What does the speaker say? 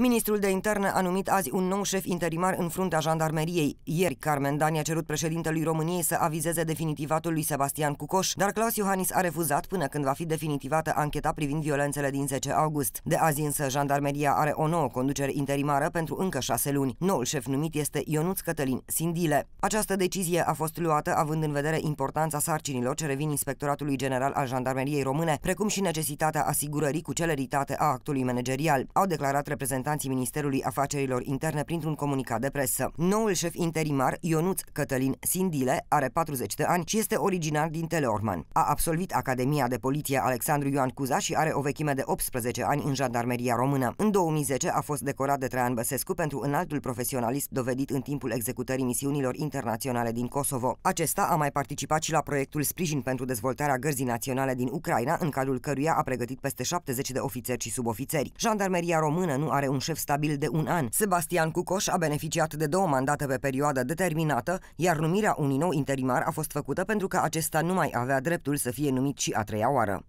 Ministrul de interne a numit azi un nou șef interimar în fruntea jandarmeriei. Ieri, Carmen Dani a cerut președintelui României să avizeze definitivatul lui Sebastian Cucoș, dar Claus Iohannis a refuzat până când va fi definitivată ancheta privind violențele din 10 august. De azi însă, jandarmeria are o nouă conducere interimară pentru încă șase luni. Noul șef numit este Ionuț Cătălin Sindile. Această decizie a fost luată având în vedere importanța sarcinilor ce revin Inspectoratului General al Jandarmeriei Române, precum și necesitatea asigurării cu celeritate a actului managerial, au declarat reprezentanții reprezentanții Ministerului Afacerilor Interne printr-un comunicat de presă. Noul șef interimar, Ionuț Cătălin Sindile, are 40 de ani și este originar din Teleorman. A absolvit Academia de Poliție Alexandru Ioan Cuza și are o vechime de 18 ani în Jandarmeria Română. În 2010 a fost decorat de Traian Băsescu pentru înaltul profesionalist dovedit în timpul executării misiunilor internaționale din Kosovo. Acesta a mai participat și la proiectul Sprijin pentru dezvoltarea gărzii naționale din Ucraina, în cadrul căruia a pregătit peste 70 de ofițeri și subofițeri. Jandarmeria Română nu are un un șef stabil de un an. Sebastian Cucoș a beneficiat de două mandate pe perioadă determinată, iar numirea unui nou interimar a fost făcută pentru că acesta nu mai avea dreptul să fie numit și a treia oară.